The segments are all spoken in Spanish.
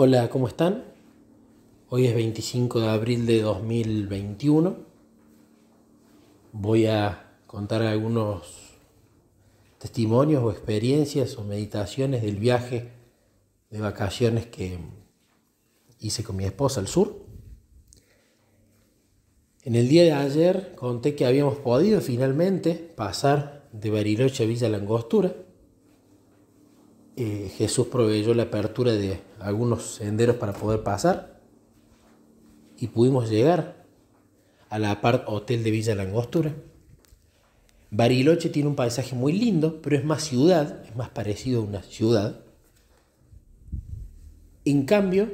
Hola, ¿cómo están? Hoy es 25 de abril de 2021. Voy a contar algunos testimonios o experiencias o meditaciones del viaje de vacaciones que hice con mi esposa al sur. En el día de ayer conté que habíamos podido finalmente pasar de Bariloche a Villa Langostura eh, Jesús proveyó la apertura de algunos senderos para poder pasar y pudimos llegar a la apart hotel de Villa Langostura. Bariloche tiene un paisaje muy lindo, pero es más ciudad, es más parecido a una ciudad. En cambio,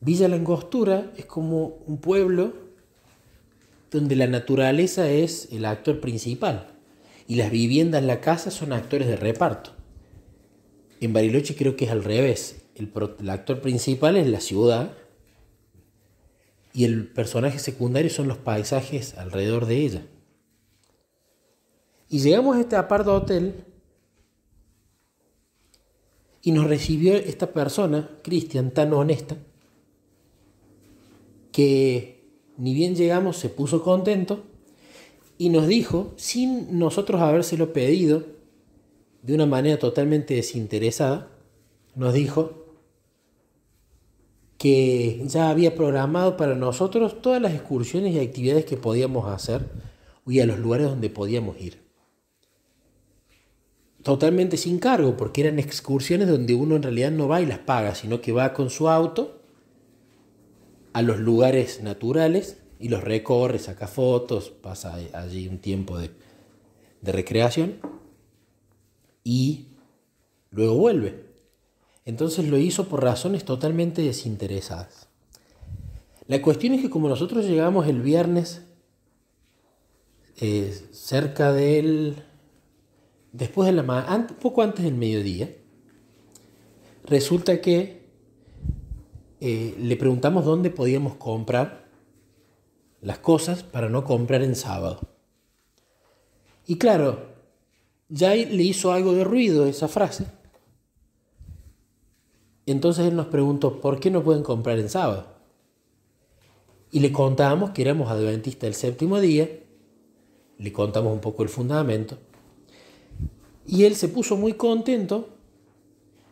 Villa Langostura es como un pueblo donde la naturaleza es el actor principal y las viviendas, la casa son actores de reparto. En Bariloche creo que es al revés. El, actor principal es la ciudad y el personaje secundario son los paisajes alrededor de ella. Y llegamos a este aparto hotel y nos recibió esta persona, Cristian, tan honesta, que ni bien llegamos se puso contento y nos dijo, sin nosotros habérselo pedido, de una manera totalmente desinteresada, nos dijo que ya había programado para nosotros todas las excursiones y actividades que podíamos hacer y a los lugares donde podíamos ir. Totalmente sin cargo, porque eran excursiones donde uno en realidad no va y las paga, sino que va con su auto a los lugares naturales y los recorre, saca fotos, pasa allí un tiempo de, de recreación y luego vuelve. Entonces lo hizo por razones totalmente desinteresadas. La cuestión es que como nosotros llegamos el viernes eh, cerca del... después de la... un poco antes del mediodía, resulta que eh, le preguntamos dónde podíamos comprar las cosas para no comprar en sábado. Y claro, ya le hizo algo de ruido esa frase. Entonces él nos preguntó, ¿por qué no pueden comprar en sábado? Y le contábamos que éramos adventistas el séptimo día, le contamos un poco el fundamento, y él se puso muy contento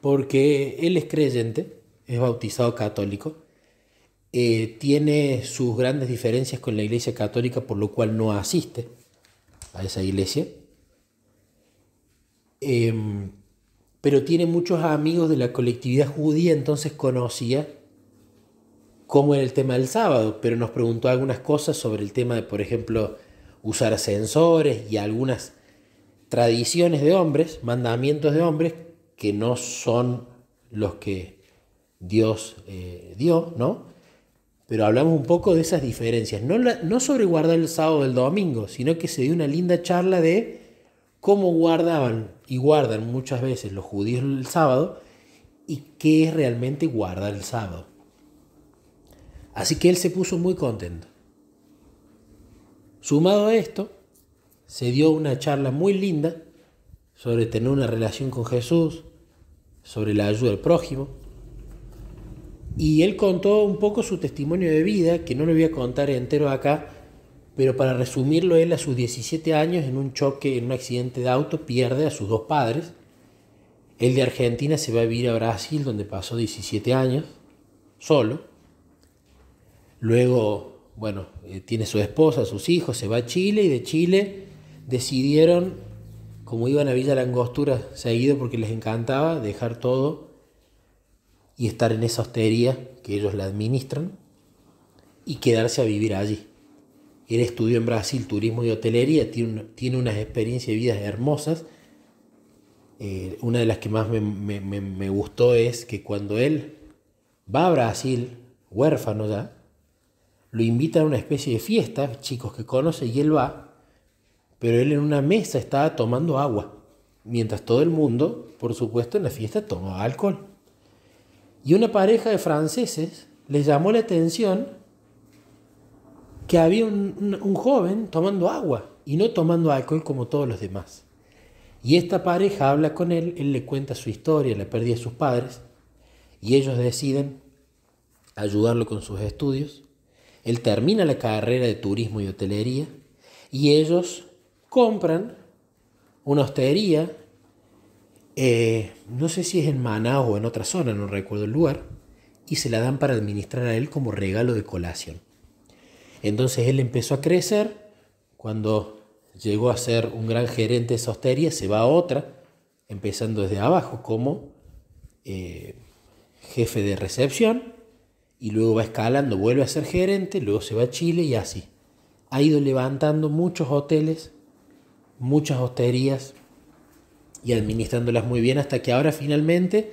porque él es creyente, es bautizado católico, eh, tiene sus grandes diferencias con la iglesia católica por lo cual no asiste a esa iglesia, Em, pero tiene muchos amigos de la colectividad judía, entonces conocía cómo era el tema del sábado, pero nos preguntó algunas cosas sobre el tema de, por ejemplo, usar ascensores y algunas tradiciones de hombres, mandamientos de hombres, que no son los que Dios eh, dio, ¿no? Pero hablamos un poco de esas diferencias, no, la, no sobre guardar el sábado del domingo, sino que se dio una linda charla de cómo guardaban y guardan muchas veces los judíos el sábado y qué es realmente guardar el sábado. Así que él se puso muy contento. Sumado a esto, se dio una charla muy linda sobre tener una relación con Jesús, sobre la ayuda al prójimo. Y él contó un poco su testimonio de vida, que no le voy a contar entero acá, pero para resumirlo, él a sus 17 años, en un choque, en un accidente de auto, pierde a sus dos padres. Él de Argentina se va a vivir a Brasil, donde pasó 17 años, solo. Luego, bueno, eh, tiene su esposa, sus hijos, se va a Chile y de Chile decidieron, como iban a Villa Langostura seguido porque les encantaba, dejar todo y estar en esa hostería que ellos la administran y quedarse a vivir allí. Él estudió en Brasil turismo y hotelería, tiene, tiene unas experiencias de vidas hermosas. Eh, una de las que más me, gustó es que cuando él va a Brasil, huérfano ya, lo invitan a una especie de fiesta, chicos que conoce, y él va, pero él en una mesa estaba tomando agua, mientras todo el mundo, por supuesto, en la fiesta tomaba alcohol. Y una pareja de franceses le llamó la atención que había un, joven tomando agua y no tomando alcohol como todos los demás. Y esta pareja habla con él, él le cuenta su historia, la pérdida de sus padres, y ellos deciden ayudarlo con sus estudios. Él termina la carrera de turismo y hotelería y ellos compran una hostería, eh, no sé si es en Manao o en otra zona, no recuerdo el lugar, y se la dan para administrar a él como regalo de colación. Entonces él empezó a crecer, cuando llegó a ser un gran gerente de esa hostería, se va a otra, empezando desde abajo como eh, jefe de recepción, y luego va escalando, vuelve a ser gerente, luego se va a Chile y así. Ha ido levantando muchos hoteles, muchas hosterías y administrándolas muy bien hasta que ahora finalmente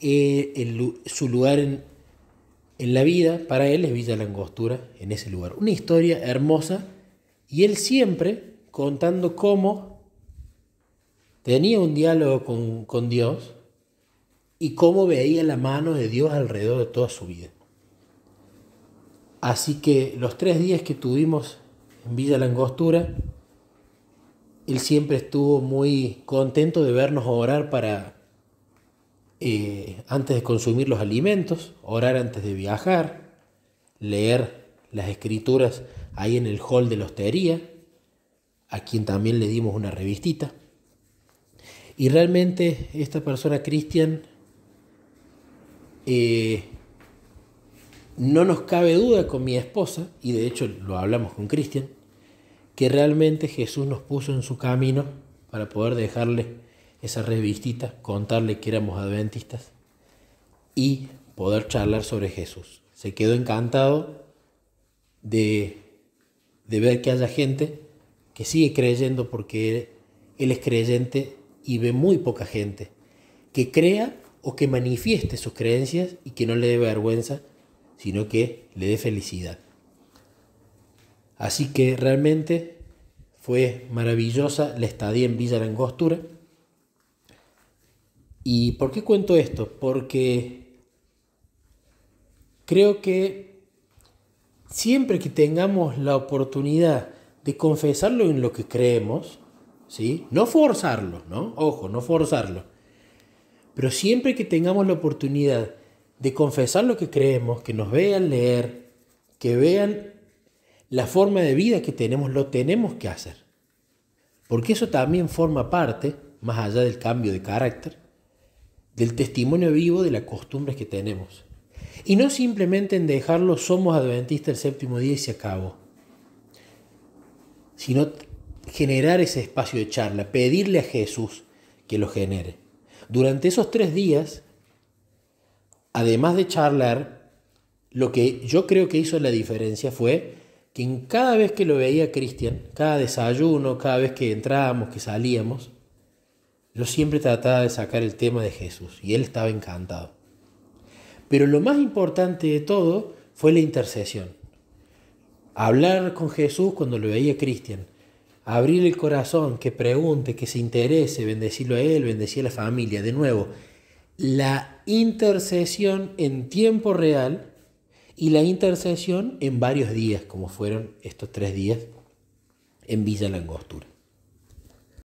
eh, su lugar en, en la vida, para él es Villa Langostura, en ese lugar. Una historia hermosa y él siempre contando cómo tenía un diálogo con, Dios y cómo veía la mano de Dios alrededor de toda su vida. Así que los tres días que tuvimos en Villa Langostura, él siempre estuvo muy contento de vernos orar para eh, antes de consumir los alimentos, orar antes de viajar, leer las escrituras ahí en el hall de la hostería, a quien también le dimos una revistita. Y realmente esta persona, Cristian, eh, no nos cabe duda con mi esposa, y de hecho lo hablamos con Cristian, que realmente Jesús nos puso en su camino para poder dejarle esa revistita, contarle que éramos adventistas y poder charlar sobre Jesús. Se quedó encantado de, de ver que haya gente que sigue creyendo porque él, él es creyente y ve muy poca gente que crea o que manifieste sus creencias y que no le dé vergüenza, sino que le dé felicidad. Así que realmente fue maravillosa la estadía en Villa Langostura. ¿Y por qué cuento esto? Porque creo que siempre que tengamos la oportunidad de confesarlo en lo que creemos, ¿sí? No forzarlo, ¿no? Ojo, no forzarlo. Pero siempre que tengamos la oportunidad de confesar lo que creemos, que nos vean leer, que vean la forma de vida que tenemos, lo tenemos que hacer. Porque eso también forma parte, más allá del cambio de carácter, del testimonio vivo de las costumbres que tenemos. Y no simplemente en dejarlo somos adventistas el séptimo día y se acabó, sino generar ese espacio de charla, pedirle a Jesús que lo genere. Durante esos tres días, además de charlar, lo que yo creo que hizo la diferencia fue que en cada vez que lo veía Cristian, cada desayuno, cada vez que entrábamos, que salíamos, yo siempre trataba de sacar el tema de Jesús y él estaba encantado. Pero lo más importante de todo fue la intercesión. Hablar con Jesús cuando lo veía Cristian. Abrir el corazón, que pregunte, que se interese, bendecirlo a él, bendecir a la familia. De nuevo, la intercesión en tiempo real y la intercesión en varios días, como fueron estos tres días en Villa Langostura.